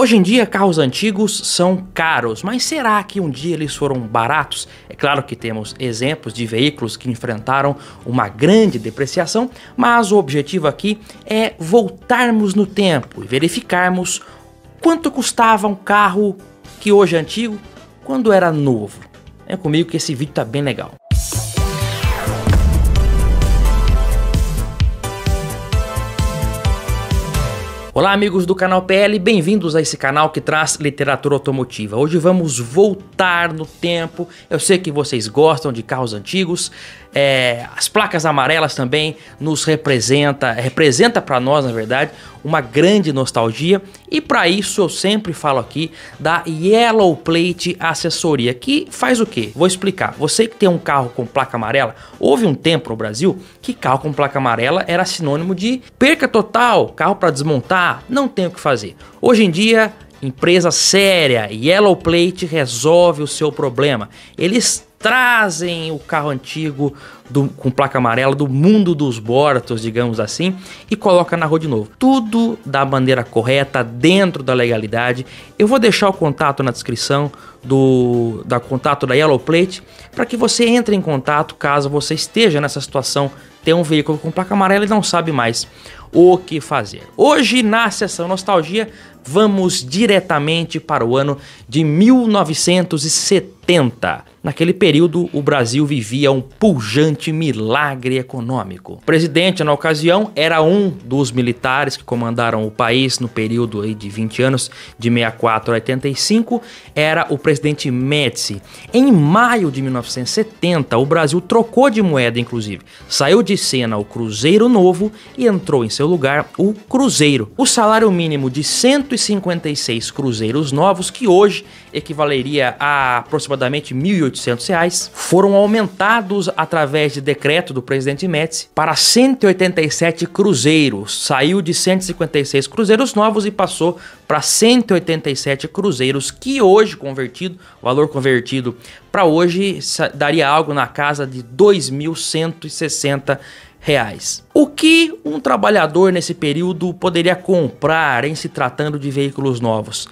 Hoje em dia, carros antigos são caros, mas será que um dia eles foram baratos? É claro que temos exemplos de veículos que enfrentaram uma grande depreciação, mas o objetivo aqui é voltarmos no tempo e verificarmos quanto custava um carro que hoje é antigo quando era novo. É comigo que esse vídeo está bem legal. Olá, amigos do canal PL, bem-vindos a esse canal que traz literatura automotiva. Hoje vamos voltar no tempo. Eu sei que vocês gostam de carros antigos. É, as placas amarelas também nos representa, representa para nós, na verdade, uma grande nostalgia. E para isso eu sempre falo aqui da Yellow Plate Assessoria, que faz o quê? Vou explicar. Você que tem um carro com placa amarela, houve um tempo no Brasil que carro com placa amarela era sinônimo de perca total, carro para desmontar, não tem o que fazer. Hoje em dia Empresa séria, Yellow Plate resolve o seu problema. Eles trazem o carro antigo do, com placa amarela do mundo dos bortos, digamos assim, e coloca na rua de novo. Tudo da maneira correta, dentro da legalidade. Eu vou deixar o contato na descrição do da contato da Yellow Plate para que você entre em contato caso você esteja nessa situação, tem um veículo com placa amarela e não sabe mais o que fazer. Hoje, na sessão Nostalgia, vamos diretamente para o ano de 1970. Naquele período, o Brasil vivia um pujante milagre econômico. O presidente, na ocasião, era um dos militares que comandaram o país no período aí de 20 anos, de 64 a 85, era o presidente Médici. Em maio de 1970, o Brasil trocou de moeda, inclusive. Saiu de cena o Cruzeiro Novo e entrou em seu lugar o Cruzeiro. O salário mínimo de 156 cruzeiros novos, que hoje equivaleria a aproximadamente R$ 1.800, foram aumentados através de decreto do presidente Metz para 187 cruzeiros. Saiu de 156 cruzeiros novos e passou para 187 cruzeiros, que hoje convertido, valor convertido para hoje daria algo na casa de R$ 2.160. Reais. O que um trabalhador nesse período poderia comprar em se tratando de veículos novos?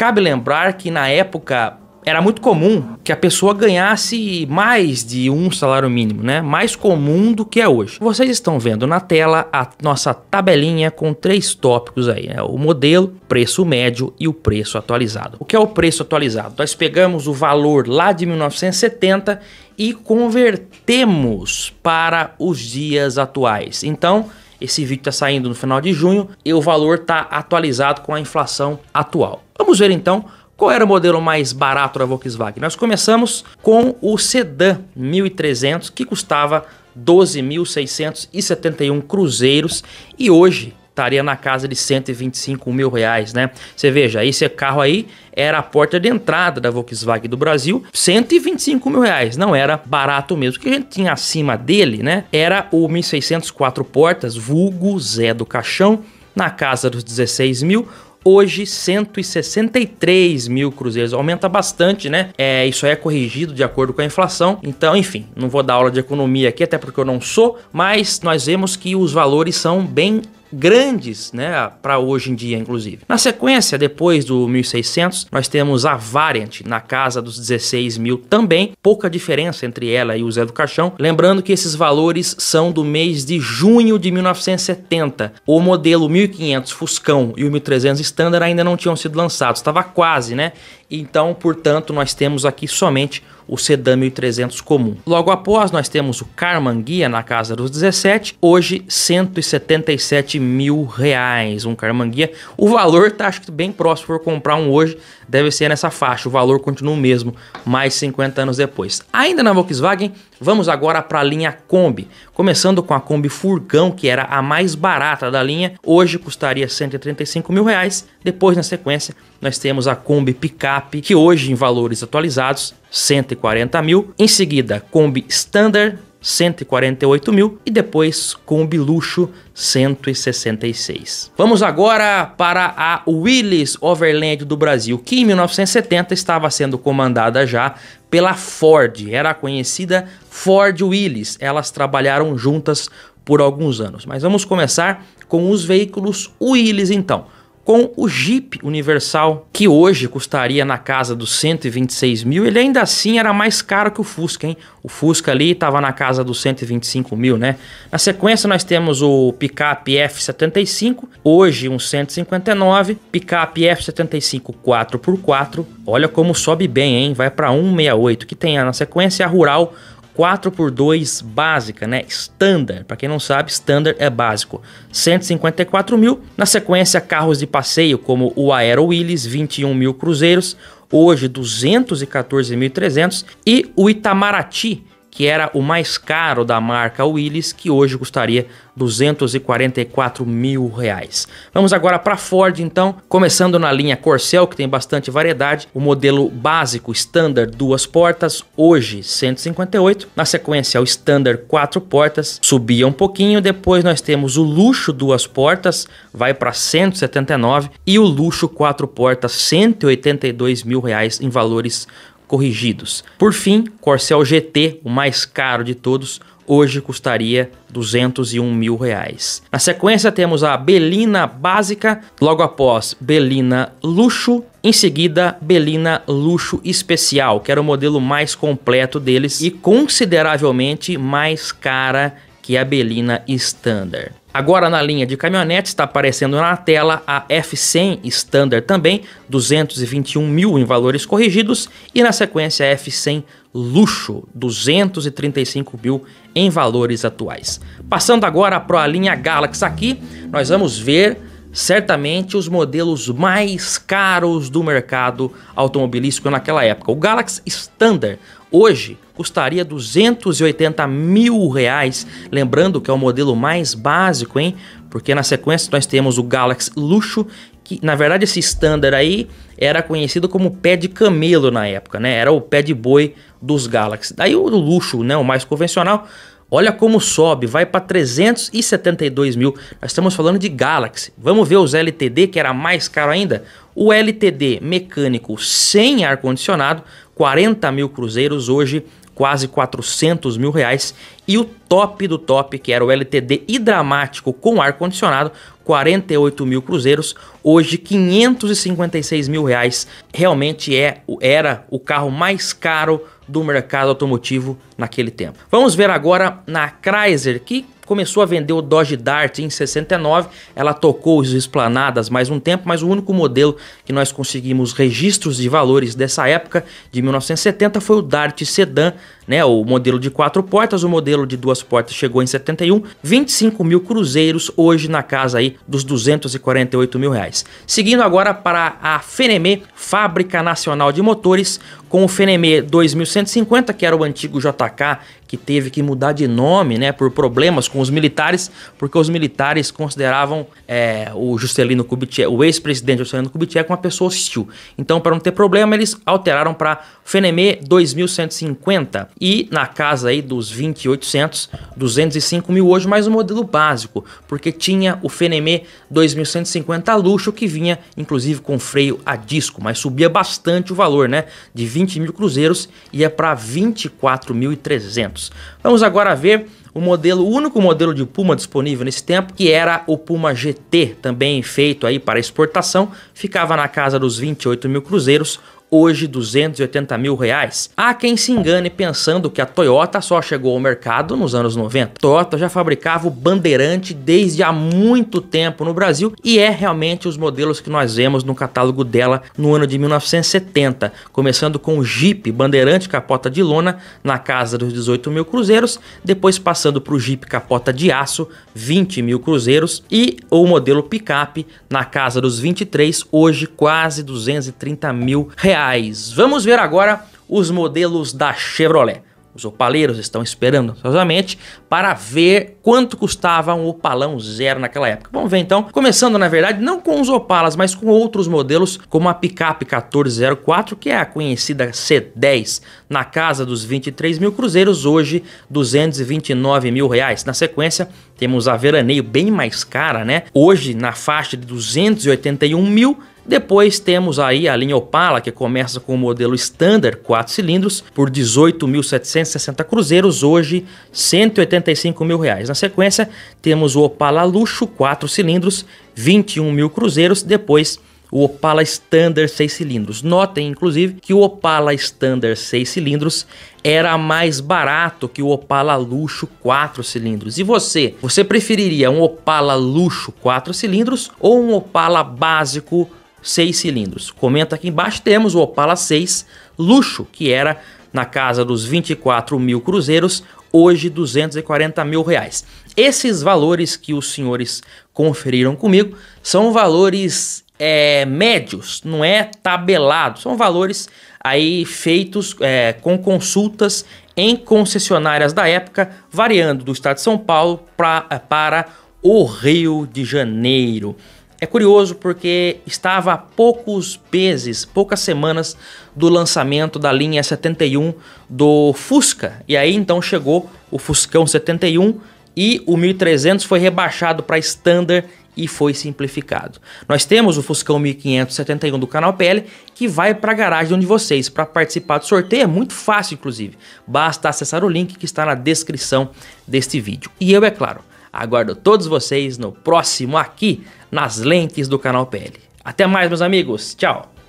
Cabe lembrar que na época era muito comum que a pessoa ganhasse mais de um salário mínimo, né? Mais comum do que é hoje. Vocês estão vendo na tela a nossa tabelinha com três tópicos aí, né? O modelo, preço médio e o preço atualizado. O que é o preço atualizado? Nós pegamos o valor lá de 1970 e convertemos para os dias atuais. Então, esse vídeo está saindo no final de junho e o valor está atualizado com a inflação atual. Vamos ver então qual era o modelo mais barato da Volkswagen. Nós começamos com o sedã 1300 que custava 12.671 cruzeiros e hoje estaria na casa de 125 mil reais, né? Você veja, esse carro aí era a porta de entrada da Volkswagen do Brasil, 125 mil reais, não era barato mesmo. O que a gente tinha acima dele, né? Era o 1604 portas, vulgo Zé do Caixão, na casa dos 16 mil, hoje 163 mil cruzeiros. Aumenta bastante, né? É, isso é corrigido de acordo com a inflação. Então, enfim, não vou dar aula de economia aqui, até porque eu não sou, mas nós vemos que os valores são bem grandes, né, para hoje em dia, inclusive. Na sequência, depois do 1600, nós temos a Variant na casa dos 16 mil também, pouca diferença entre ela e o Zé do Caixão. Lembrando que esses valores são do mês de junho de 1970. O modelo 1500 Fuscão e o 1300 Standard ainda não tinham sido lançados, estava quase, né? Então, portanto, nós temos aqui somente o sedã 1300 comum. Logo após, nós temos o Karmann Guia na casa dos 17, hoje 177 mil reais um Karmann Guia. O valor tá acho que bem próximo, se for comprar um hoje, deve ser nessa faixa, o valor continua o mesmo, mais 50 anos depois. Ainda na Volkswagen, vamos agora para a linha Kombi, começando com a Kombi Furgão, que era a mais barata da linha, hoje custaria 135 mil reais, depois na sequência nós temos a Kombi Picape, que hoje em valores atualizados, 140 mil. Em seguida, Kombi Standard, 148 mil e depois Kombi Luxo 166. Vamos agora para a willis Overland do Brasil, que em 1970 estava sendo comandada já pela Ford, era a conhecida Ford willis Elas trabalharam juntas por alguns anos, mas vamos começar com os veículos willis então com o Jeep Universal, que hoje custaria na casa dos 126 mil. Ele ainda assim era mais caro que o Fusca, hein? O Fusca ali estava na casa dos 125 mil, né? Na sequência, nós temos o picape F75, hoje um 159, picape F75 4x4. Olha como sobe bem, hein? Vai para 168, que tem na sequência a Rural 4x2 básica, né? Standard. Para quem não sabe, standard é básico. 154 mil. Na sequência, carros de passeio como o Aero Willis, 21 mil cruzeiros. Hoje, 214.300. E o Itamaraty, que era o mais caro da marca Willys, que hoje custaria 244 mil reais. Vamos agora para Ford, então, começando na linha Corcel, que tem bastante variedade, o modelo básico standard duas portas, hoje 158, na sequência o standard quatro portas, subia um pouquinho, depois nós temos o luxo duas portas, vai para 179 e o luxo quatro portas 182 mil reais em valores corrigidos. Por fim, Corsel GT, o mais caro de todos, hoje custaria 201 mil reais. Na sequência temos a Belina Básica, logo após Belina Luxo, em seguida Belina Luxo Especial, que era o modelo mais completo deles e consideravelmente mais cara é a Belina Standard. Agora na linha de caminhonetes está aparecendo na tela a F100 Standard também, 221 mil em valores corrigidos, e na sequência a F100 Luxo, 235 mil em valores atuais. Passando agora para a linha Galaxy aqui, nós vamos ver certamente os modelos mais caros do mercado automobilístico naquela época. O Galaxy Standard, Hoje custaria 280 mil reais, lembrando que é o modelo mais básico, hein? Porque na sequência nós temos o Galaxy Luxo, que na verdade esse standard aí era conhecido como pé de camelo na época, né? Era o pé de boi dos Galaxy. Daí o luxo, né, o mais convencional, Olha como sobe, vai para 372 mil. Nós estamos falando de Galaxy. Vamos ver os LTD, que era mais caro ainda? O LTD mecânico sem ar-condicionado, 40 mil cruzeiros hoje, quase 400 mil reais. E o top do top, que era o LTD hidramático com ar-condicionado, 48 mil cruzeiros, hoje 556 mil reais. Realmente é, era o carro mais caro do mercado automotivo naquele tempo. Vamos ver agora na Chrysler, que começou a vender o Dodge Dart em 69. Ela tocou os esplanadas mais um tempo, mas o único modelo que nós conseguimos registros de valores dessa época, de 1970, foi o Dart Sedan, né? O modelo de quatro portas, o modelo de duas portas chegou em 71, 25 mil cruzeiros, hoje na casa aí dos 248 mil reais. Seguindo agora para a Fenemé, Fábrica Nacional de Motores, com o Fenemé 2150, que era o antigo JK cá, que teve que mudar de nome, né, por problemas com os militares, porque os militares consideravam é, o Juscelino Kubitschek, o ex-presidente Juscelino Kubitschek, uma pessoa hostil. Então, para não ter problema, eles alteraram para Fenemê 2150 e na casa aí dos 2800, 205 mil hoje, mais um modelo básico, porque tinha o Fenemê 2150 luxo que vinha, inclusive, com freio a disco, mas subia bastante o valor, né, de 20 mil cruzeiros ia para 24 mil 300. Vamos agora ver o modelo, o único modelo de Puma disponível nesse tempo, que era o Puma GT, também feito aí para exportação, ficava na casa dos 28 mil cruzeiros hoje 280 mil reais. Há quem se engane pensando que a Toyota só chegou ao mercado nos anos 90. A Toyota já fabricava o Bandeirante desde há muito tempo no Brasil e é realmente os modelos que nós vemos no catálogo dela no ano de 1970, começando com o Jeep Bandeirante capota de lona na casa dos 18 mil cruzeiros, depois passando para o Jeep capota de aço 20 mil cruzeiros e o modelo picape na casa dos 23, hoje quase 230 mil reais reais. Vamos ver agora os modelos da Chevrolet. Os opaleiros estão esperando ansiosamente para ver quanto custava um opalão zero naquela época. Vamos ver então, começando na verdade não com os opalas, mas com outros modelos, como a picape 1404, que é a conhecida C10, na casa dos 23 mil cruzeiros, hoje 229 mil reais. Na sequência, temos a Veraneio, bem mais cara, né? Hoje na faixa de 281 mil depois temos aí a linha Opala, que começa com o modelo standard 4 cilindros por 18.760 cruzeiros, hoje 185 mil reais. Na sequência, temos o Opala Luxo 4 cilindros, 21 mil cruzeiros, depois o Opala Standard 6 cilindros. Notem, inclusive, que o Opala Standard 6 cilindros era mais barato que o Opala Luxo 4 cilindros. E você? Você preferiria um Opala Luxo 4 cilindros ou um Opala básico seis cilindros. Comenta aqui embaixo, temos o Opala 6 luxo, que era na casa dos 24 mil cruzeiros, hoje 240 mil reais. Esses valores que os senhores conferiram comigo são valores é, médios, não é tabelado, são valores aí feitos é, com consultas em concessionárias da época, variando do estado de São Paulo pra, para o Rio de Janeiro. É curioso porque estava a poucos meses, poucas semanas do lançamento da linha 71 do Fusca. E aí então chegou o Fuscão 71 e o 1300 foi rebaixado para Standard e foi simplificado. Nós temos o Fuscão 1571 do canal PL que vai para a garagem onde de vocês. Para participar do sorteio é muito fácil, inclusive. Basta acessar o link que está na descrição deste vídeo. E eu, é claro, aguardo todos vocês no próximo aqui nas lentes do canal PL. Até mais, meus amigos. Tchau.